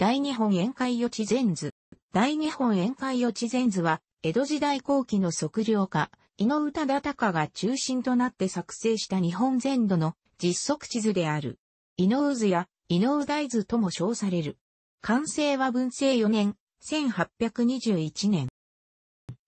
大日本宴会予知禅図。大日本宴会予知禅図は、江戸時代後期の測量家、井上忠隆が中心となって作成した日本全土の実測地図である。井上図や井上大図とも称される。完成は文政4年、1821年。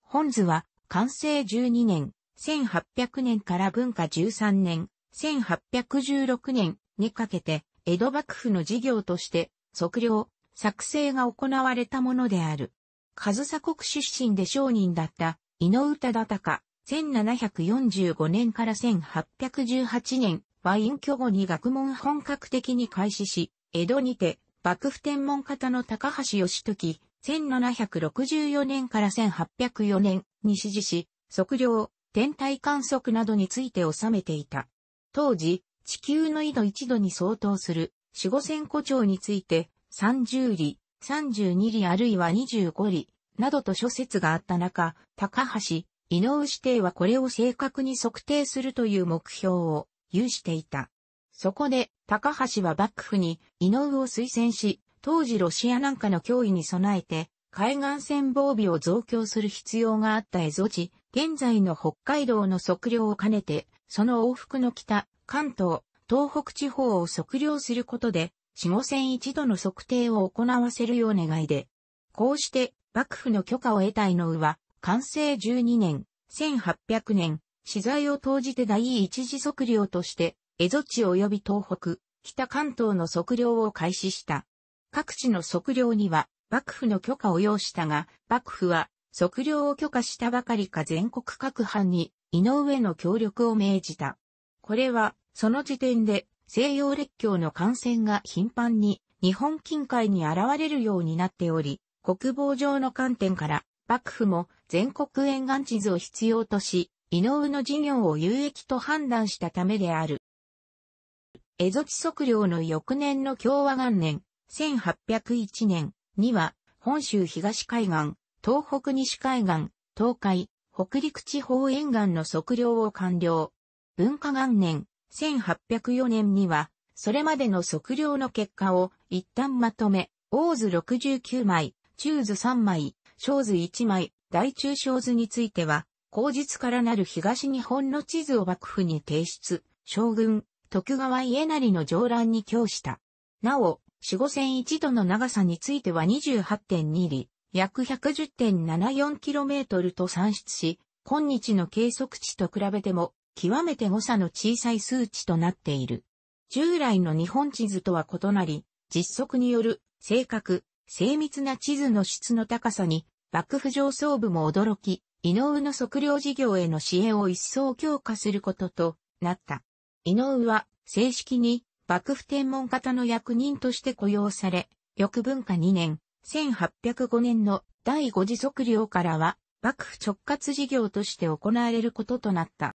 本図は、完成12年、1800年から文化13年、1816年にかけて、江戸幕府の事業として、測量、作成が行われたものである。上総国出身で商人だった井上忠敬、1745年から1818年は隠居後に学問本格的に開始し、江戸にて幕府天文方の高橋義時、1764年から1804年に指示し、測量、天体観測などについて収めていた。当時、地球の緯度一度に相当する、四五千個長について、30里、32里あるいは25里、などと諸説があった中、高橋、井上指定はこれを正確に測定するという目標を有していた。そこで、高橋は幕府に井上を推薦し、当時ロシアなんかの脅威に備えて、海岸線防備を増強する必要があった蝦夷地、現在の北海道の測量を兼ねて、その往復の北、関東、東北地方を測量することで、死後戦一度の測定を行わせるよう願いで、こうして幕府の許可を得た井上は、完成12年、1800年、資材を投じて第一次測量として、蝦夷地及び東北、北関東の測量を開始した。各地の測量には、幕府の許可を要したが、幕府は、測量を許可したばかりか全国各藩に、井上の協力を命じた。これは、その時点で、西洋列強の感染が頻繁に日本近海に現れるようになっており、国防上の観点から幕府も全国沿岸地図を必要とし、井上の事業を有益と判断したためである。蝦夷地測量の翌年の共和元年、1801年には、本州東海岸、東北西海岸、東海、北陸地方沿岸の測量を完了。文化元年、1804年には、それまでの測量の結果を一旦まとめ、大図69枚、中図3枚、小図1枚、大中小図については、後日からなる東日本の地図を幕府に提出、将軍、徳川家成の上覧に供した。なお、四五線一度の長さについては28.2里、約 110.74km と算出し、今日の計測値と比べても極めて誤差の小さい数値となっている。従来の日本地図とは異なり、実測による正確、精密な地図の質の高さに、幕府上層部も驚き、井上の測量事業への支援を一層強化することとなった。井上は正式に幕府天文方の役人として雇用され、翌文化2年、1805年の第5次測量からは、幕府直轄事業として行われることとなった。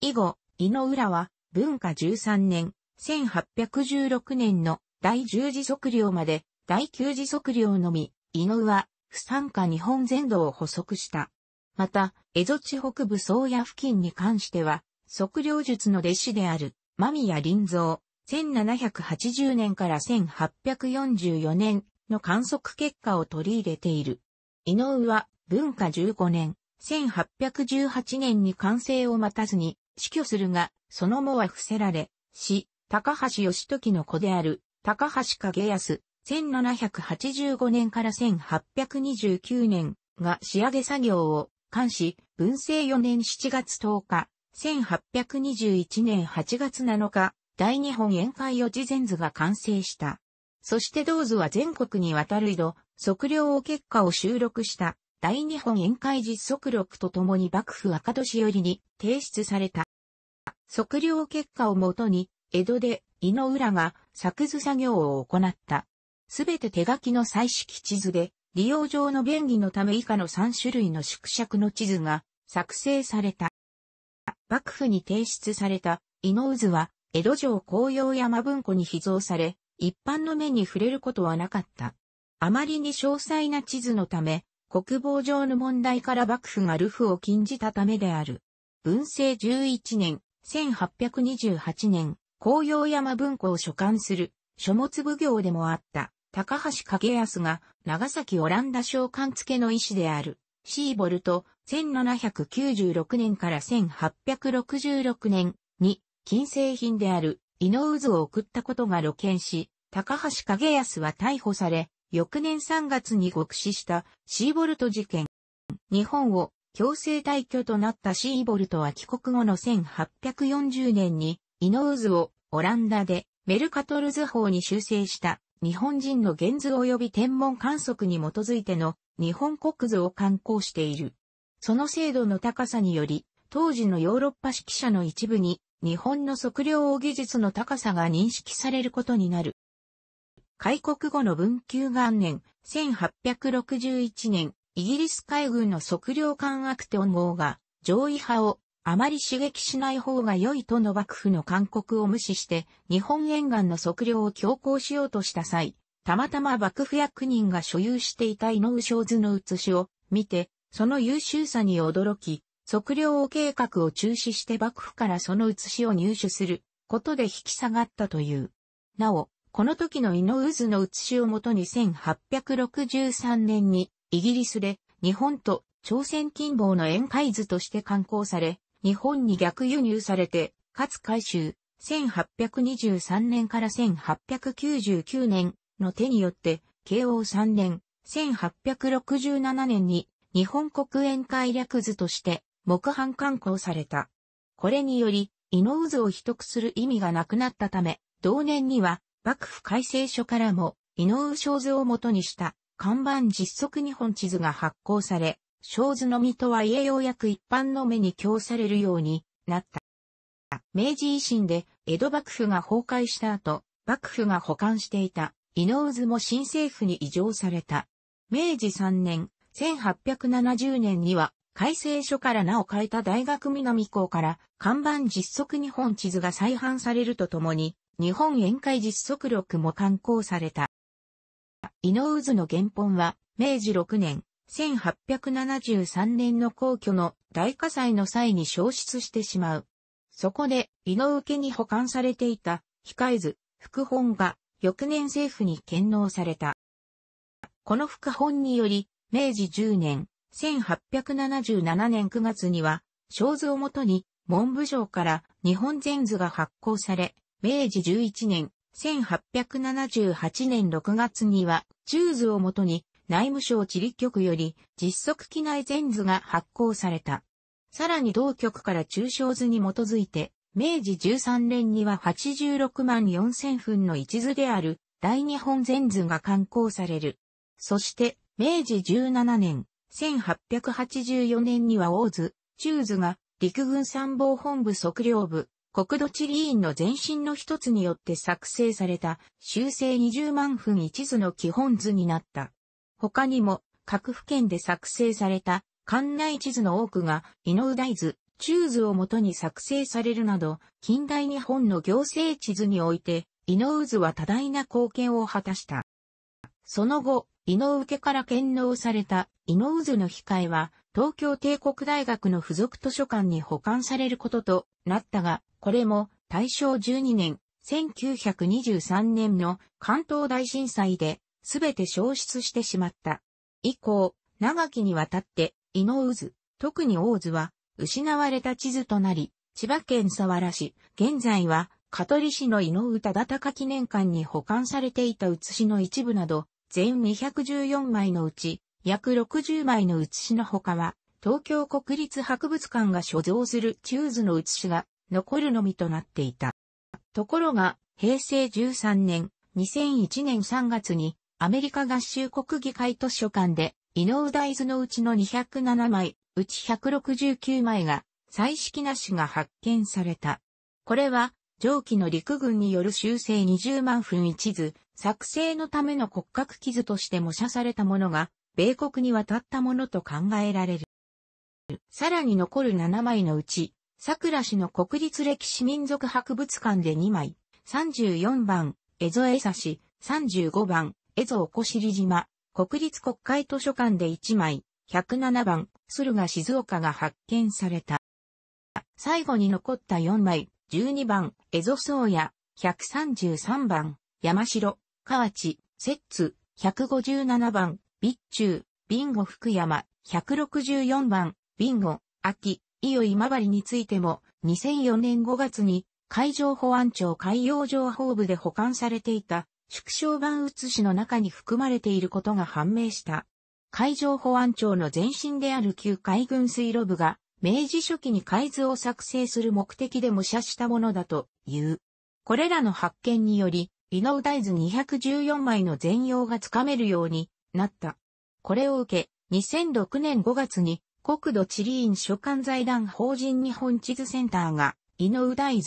以後、井の浦は文化13年、1816年の第10次測量まで第9次測量のみ、井の浦、不参加日本全土を補足した。また、江戸地北部宗谷付近に関しては、測量術の弟子である、間宮林蔵、1780年から1844年の観測結果を取り入れている。井上は文化15年、1818年に完成を待たずに死去するが、その後は伏せられ、死、高橋義時の子である、高橋景康、1785年から1829年が仕上げ作業を、監視、文政4年7月10日、1821年8月7日、大日本宴会予知前図が完成した。そして同図は全国に渡る移動、測量を結果を収録した大日本宴会実測録とともに幕府赤年寄りに提出された。測量結果をもとに、江戸で井の浦が作図作業を行った。すべて手書きの彩色地図で、利用上の便宜のため以下の3種類の縮尺の地図が作成された。幕府に提出された井の渦は、江戸城紅葉山文庫に秘蔵され、一般の目に触れることはなかった。あまりに詳細な地図のため、国防上の問題から幕府がルフを禁じたためである。文政11年、1828年、紅葉山文庫を所管する書物奉行でもあった高橋景康が長崎オランダ商館付の医師であるシーボルト1796年から1866年に金製品であるイノウズを送ったことが露見し、高橋景康は逮捕され、翌年3月に極死したシーボルト事件。日本を強制退去となったシーボルトは帰国後の1840年にイノーズをオランダでメルカトル図法に修正した日本人の原図及び天文観測に基づいての日本国図を刊行している。その精度の高さにより、当時のヨーロッパ指揮者の一部に日本の測量技術の高さが認識されることになる。開国後の文久元年、1861年、イギリス海軍の測量艦アクオン号が、上位派をあまり刺激しない方が良いとの幕府の勧告を無視して、日本沿岸の測量を強行しようとした際、たまたま幕府役人が所有していた井上小図の写しを見て、その優秀さに驚き、測量を計画を中止して幕府からその写しを入手することで引き下がったという。なお、この時のイノウズの写しをもとに1863年にイギリスで日本と朝鮮近傍の宴会図として刊行され、日本に逆輸入されて、かつ回収、1823年から1899年の手によって、慶応3年、1867年に日本国宴会略図として木版刊行された。これにより、イノウズを秘匿する意味がなくなったため、同年には幕府改正書からも、井上小図を元にした看板実測日本地図が発行され、小図のみとはいえようやく一般の目に供されるようになった。明治維新で江戸幕府が崩壊した後、幕府が保管していた井上図も新政府に移譲された。明治3年、1870年には改正書から名を変えた大学南校から看板実測日本地図が再販されるとともに、日本宴会実測録も刊行された。井能渦の原本は、明治6年、1873年の皇居の大火災の際に消失してしまう。そこで、井能受に保管されていた、控え図、副本が、翌年政府に献納された。この副本により、明治10年、1877年9月には、肖図をもとに、文部省から日本全図が発行され、明治11年、1878年6月には、中図をもとに、内務省地理局より、実測機内全図が発行された。さらに同局から中小図に基づいて、明治13年には86万4000分の一図である、大日本全図が刊行される。そして、明治17年、1884年には大図、中図が陸軍参謀本部測量部、国土地理院の前身の一つによって作成された修正20万分一図の基本図になった。他にも各府県で作成された館内地図の多くが井の大図、中図をもとに作成されるなど、近代日本の行政地図において、井の図は多大な貢献を果たした。その後、井の家から献納された伊能図の控えは、東京帝国大学の付属図書館に保管されることとなったが、これも大正12年、1923年の関東大震災で、すべて消失してしまった。以降、長きにわたって、伊能図、特に大図は、失われた地図となり、千葉県佐原市、現在は、香取市の井の歌田高記念館に保管されていた写しの一部など、全214枚のうち、約60枚の写しのほかは、東京国立博物館が所蔵する中図の写しが残るのみとなっていた。ところが、平成13年、2001年3月に、アメリカ合衆国議会図書館で、伊能大図のうちの207枚、うち169枚が、彩色なしが発見された。これは、上記の陸軍による修正20万分一図、作成のための骨格傷図として模写されたものが、米国に渡ったものと考えられる。さらに残る7枚のうち、桜市の国立歴史民族博物館で2枚、34番、江添江差し、35番、江戸小尻島、国立国会図書館で1枚、107番、駿河静岡が発見された。最後に残った4枚、12番、江戸宗谷、133番、山城、河内、摂津、157番、備中、ビンゴ福山、164番、ビンゴ、秋、伊予今治についても、2004年5月に、海上保安庁海洋情報部で保管されていた、縮小版写しの中に含まれていることが判明した。海上保安庁の前身である旧海軍水路部が、明治初期に海図を作成する目的で模写したものだという。これらの発見により、伊能大図214枚の全容がつかめるようになった。これを受け、2006年5月に国土地理院所管財団法人日本地図センターが、井の宇伊豆、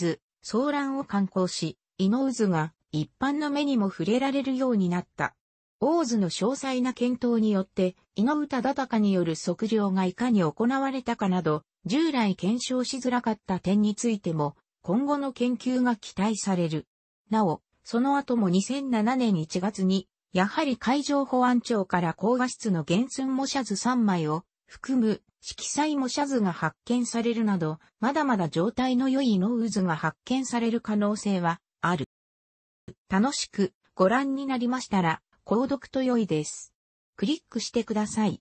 騒乱を観光し、井の渦が一般の目にも触れられるようになった。大津の詳細な検討によって、井の歌だたかによる測量がいかに行われたかなど、従来検証しづらかった点についても、今後の研究が期待される。なお、その後も2007年1月に、やはり海上保安庁から高画質の原寸模写図3枚を含む色彩模写図が発見されるなど、まだまだ状態の良いノウズが発見される可能性はある。楽しくご覧になりましたら、購読と良いです。クリックしてください。